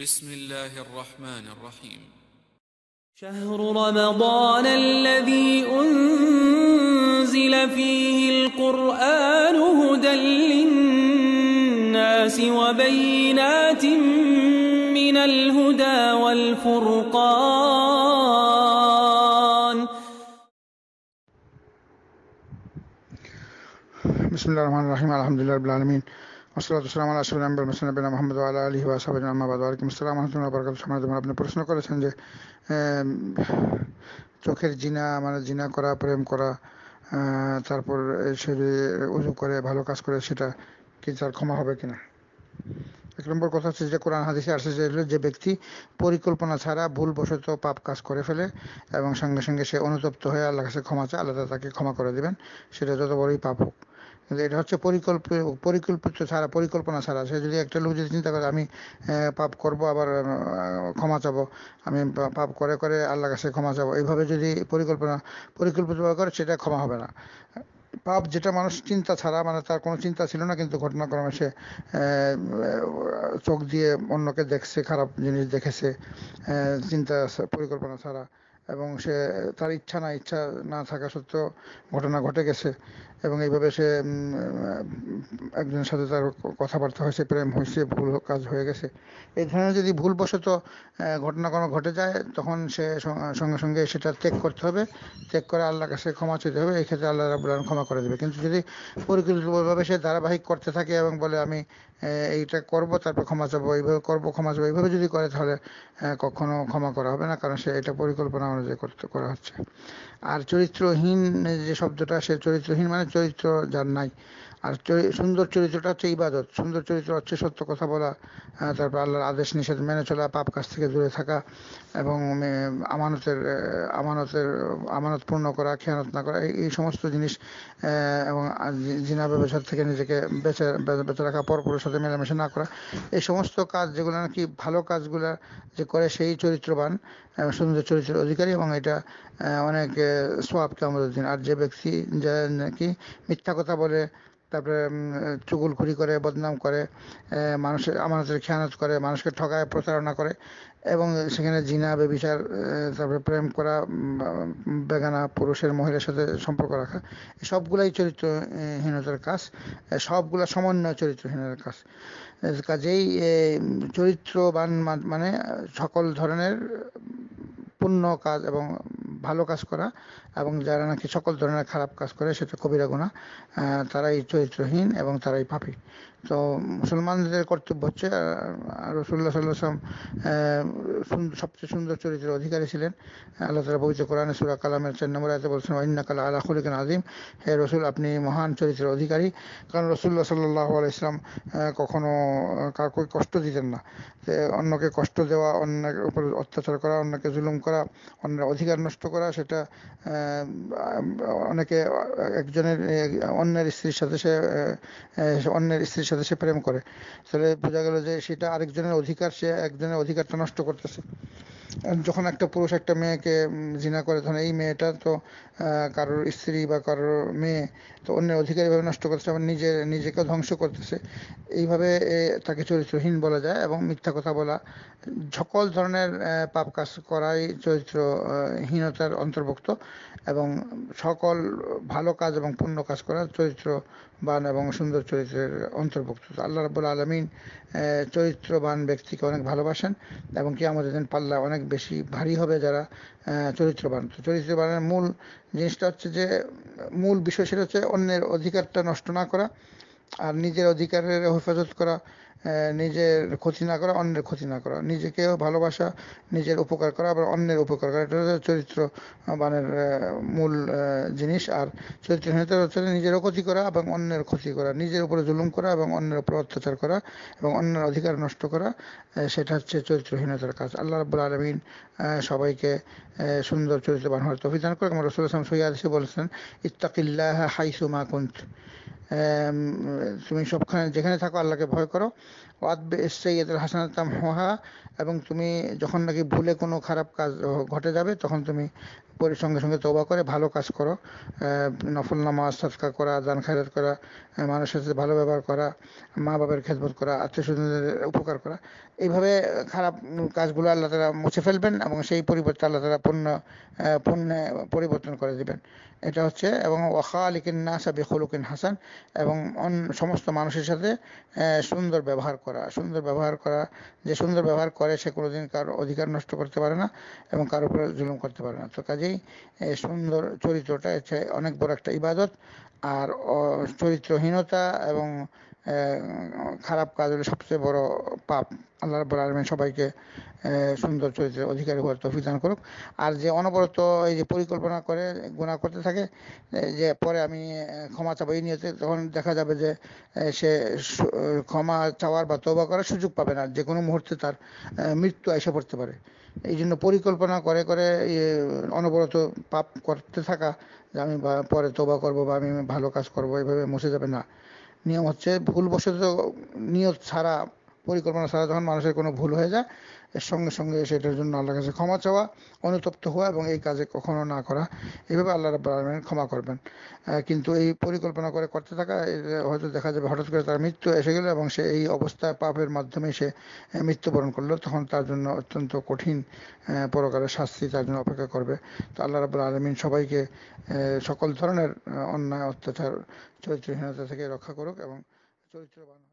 بسم الله الرحمن الرحيم شهر رمضان الذي أنزل فيه القرآن هدى للناس وبينات من الهدى والفرقان بسم الله الرحمن الرحيم الحمد لله رب العالمين আপনি প্রশ্ন করেছেন যে চোখের জিনা মানে জিনা করা প্রেম করা তারপর সে যদি উজু করে ভালো কাজ করে সেটা কি তার ক্ষমা হবে কিনা এক নম্বর কথা হচ্ছে যে কোরআন হাদিসে আসছে যে ব্যক্তি পরিকল্পনা ছাড়া ভুলবশত পাপ কাজ করে ফেলে এবং সঙ্গে সঙ্গে সে অনুতপ্ত হয়ে আল্লাহ কাছে ক্ষমা চায় আল্লাহ তাকে ক্ষমা করে দেবেন সেটা যত বড়ই পাপ হোক এটা হচ্ছে পরিকল্প পরিকল্পিত ছাড়া পরিকল্পনা ছাড়া সে যদি একটা লোক যদি চিন্তা করে আমি পাপ করব আবার ক্ষমা চাবো আমি পাপ করে করে আল্লাহ কাছে ক্ষমা চাবো এইভাবে যদি পরিকল্পনা পরিকল্পিতভাবে করে সেটা ক্ষমা হবে না পাপ যেটা মানুষ চিন্তা ছাড়া মানে তার কোনো চিন্তা ছিল না কিন্তু ঘটনাক্রমে সে চোখ দিয়ে অন্যকে দেখছে খারাপ জিনিস দেখেছে চিন্তা পরিকল্পনা ছাড়া এবং সে তার ইচ্ছা না ইচ্ছা না থাকা সত্ত্বেও ঘটনা ঘটে গেছে এবং এইভাবে সে একজনের সাথে তার কথাবার্তা হয়েছে প্রেম হয়েছে ভুল কাজ হয়ে গেছে এই ধরনের যদি ভুলবশত ঘটনা কোনো ঘটে যায় তখন সে সঙ্গে সঙ্গে সেটা ত্যাগ করতে হবে ত্যাগ করে আল্লাহর কাছে ক্ষমা চাইতে হবে এই ক্ষেত্রে আল্লাহ রাবুল্লাহ ক্ষমা করে দেবে কিন্তু যদি পরিকল্পিতভাবে সে ধারাবাহিক করতে থাকে এবং বলে আমি এইটা করব তারপর ক্ষমা চাবো এইভাবে করবো ক্ষমা চাবো এইভাবে যদি করে তাহলে কখনো ক্ষমা করা হবে না কারণ সে এটা পরিকল্পনা অনুযায়ী করতে করা হচ্ছে আর চরিত্রহীন যে শব্দটা সে চরিত্রহীন মানে চরিত্র যার নাই আর সুন্দর চরিত্রটা হচ্ছে ইবাদত সুন্দর চরিত্র হচ্ছে সত্য কথা বলা হ্যাঁ, তারপর আল্লাহর আদেশ নিষেধ মেনে চলা পাপ কাজ থেকে দূরে থাকা এবং আমানতের আমানতের আমানত পূর্ণ করা খেয়ানত না করা এই সমস্ত জিনিস এবং জিনা ব্যবসার থেকে নিজেকে বেঁচে বেঁচে রাখা পরপরের সাথে মেলামেশা না করা এই সমস্ত কাজ যেগুলো নাকি ভালো কাজগুলো যে করে সেই চরিত্রবান সুন্দর চরিত্রের অধিকারী এবং এটা অনেক সোয়াব আমাদের দিন আর যে ব্যক্তি যে নাকি মিথ্যা কথা বলে তারপরে চুগুলখুরি করে বদনাম করে মানুষের আমানতের খেয়ানত করে মানুষকে ঠকায় প্রতারণা করে এবং সেখানে জিনা বেবিচার তারপরে প্রেম করা বেগানা পুরুষের মহিলার সাথে সম্পর্ক রাখা সবগুলাই চরিত্রহীনতার কাজ সবগুলা সমন্বয় চরিত্রহীনতার কাজ কাজেই চরিত্রবান মানে সকল ধরনের পূর্ণ কাজ এবং ভালো কাজ করা এবং যারা নাকি সকল ধরনের খারাপ কাজ করে সেটা কবিরা গুণা তারাই চরিত্রহীন এবং তারাই পাপি তো মুসলমানদের কর্তব্য হচ্ছে রসুল্লাহ সাল্লাম সবচেয়ে সুন্দর চরিত্রের অধিকারী ছিলেন আল্লাহ তালা পবিত্র কোরআনে সুরা কালামের চার নম্বর আয়তে বলছেন অন্য কালা আলা খুলিকান আজিম হে রসুল আপনি মহান চরিত্রের অধিকারী কারণ রসুল্লাহ সাল্লাহ ইসলাম কখনো কাউকে কষ্ট দিতেন না অন্যকে কষ্ট দেওয়া অন্যের উপর অত্যাচার করা অন্যকে জুলুম করা অন্যের অধিকার নষ্ট করা করা সেটা অনেকে একজনের অন্যের স্ত্রীর সাথে সে অন্যের স্ত্রীর সাথে সে প্রেম করে তাহলে বোঝা গেল যে সেটা আরেকজনের অধিকার সে একজনের অধিকারটা নষ্ট করতেছে যখন একটা পুরুষ একটা মেয়েকে জিনা করে তখন এই মেয়েটা তো কারোর স্ত্রী বা কারোর মেয়ে তো অন্যের অধিকার এভাবে নষ্ট করছে আবার নিজে নিজেকে ধ্বংস করতেছে এইভাবে তাকে চরিত্রহীন বলা যায় এবং মিথ্যা কথা বলা সকল ধরনের পাপ কাজ করাই চরিত্রহীনতার অন্তর্ভুক্ত এবং সকল ভালো কাজ এবং পূর্ণ কাজ করা চরিত্রবান এবং সুন্দর চরিত্রের অন্তর্ভুক্ত আল্লাহ রাবুল আলমিন চরিত্রবান ব্যক্তিকে অনেক ভালোবাসেন এবং কি আমাদের পাল্লা অনেক অনেক বেশি ভারী হবে যারা চরিত্রবান চরিত্রবানের মূল জিনিসটা হচ্ছে যে মূল বিষয় সেটা হচ্ছে অন্যের অধিকারটা নষ্ট না করা আর নিজের অধিকারের হেফাজত করা নিজের ক্ষতি না করা অন্যের ক্ষতি না করা নিজেকে ভালোবাসা নিজের উপকার করা আবার অন্যের উপকার করা এটা হচ্ছে চরিত্রবানের মূল জিনিস আর চরিত্রহীনতা হচ্ছে নিজেরও ক্ষতি করা এবং অন্যের ক্ষতি করা নিজের উপরে জুলুম করা এবং অন্যের উপরে অত্যাচার করা এবং অন্যের অধিকার নষ্ট করা সেটা হচ্ছে চরিত্রহীনতার কাজ আল্লাহ রাবুল আলমিন সবাইকে সুন্দর চরিত্রবান হওয়ার তফিদান করে আমার রসুল আসলাম সৈয়াদ বলেছেন ইত্তাকিল্লাহ হাইসুমা কুন্ত তুমি সবখানে যেখানে থাকো আল্লাহকে ভয় করো ওয়াদবে হোহা এবং তুমি যখন নাকি ভুলে কোনো খারাপ কাজ ঘটে যাবে তখন তুমি সঙ্গে সঙ্গে তবা করে ভালো কাজ করো নফল নামাজ সাদকা করা দান খায়রাত করা মানুষের সাথে ভালো ব্যবহার করা মা বাবার খেদমত করা আত্মীয় স্বজনদের উপকার করা এইভাবে খারাপ কাজগুলো আল্লাহ তালা মুছে ফেলবেন এবং সেই পরিবর্তে আল্লাহ তালা পণ্য পণ্যে পরিবর্তন করে দেবেন এটা হচ্ছে এবং ওয়াখা আলিকিন নাস আবি হাসান এবং সমস্ত মানুষের সাথে সুন্দর ব্যবহার করা সুন্দর ব্যবহার করা যে সুন্দর ব্যবহার করে সে কোনোদিন কারো অধিকার নষ্ট করতে পারে না এবং কারো উপরে জুলুম করতে পারে না তো কাজেই সুন্দর চরিত্রটা হচ্ছে অনেক বড় একটা ইবাদত আর চরিত্রহীনতা এবং খারাপ কাজ হলো সবচেয়ে বড় পাপ আল্লাহ রাব্বুল আলামিন সবাইকে সুন্দর চরিত্রের অধিকারী হওয়ার তৌফিক দান করুক আর যে অনবরত এই যে পরিকল্পনা করে গুনাহ করতে থাকে যে পরে আমি ক্ষমা চাবো এই নিয়েছে তখন দেখা যাবে যে সে ক্ষমা চাওয়ার বা তৌবা করার সুযোগ পাবে না যে কোনো মুহূর্তে তার মৃত্যু এসে পড়তে পারে এই জন্য পরিকল্পনা করে করে অনবরত পাপ করতে থাকা যে আমি পরে তৌবা করব বা আমি ভালো কাজ করব এভাবে মুছে যাবে না নিয়ম হচ্ছে ভুলবশত নিয়ত ছাড়া পরিকল্পনা ছাড়া যখন মানুষের কোনো ভুল হয়ে যায় এর সঙ্গে সঙ্গে সেটার জন্য আল্লাহর কাছে ক্ষমা চাওয়া অনুতপ্ত হওয়া এবং এই কাজে কখনো না করা এভাবে আল্লাহ রাব্বুল আলমিন ক্ষমা করবেন কিন্তু এই পরিকল্পনা করে করতে থাকা হয়তো দেখা যাবে হঠাৎ করে তার মৃত্যু এসে গেল এবং সে এই অবস্থায় পাপের মাধ্যমে সে মৃত্যুবরণ করলো তখন তার জন্য অত্যন্ত কঠিন প্রকারের শাস্তি তার জন্য অপেক্ষা করবে তো আল্লাহ রাব্বুল আলমিন সবাইকে সকল ধরনের অন্যায় অত্যাচার চরিত্রহীনতা থেকে রক্ষা করুক এবং চরিত্রবান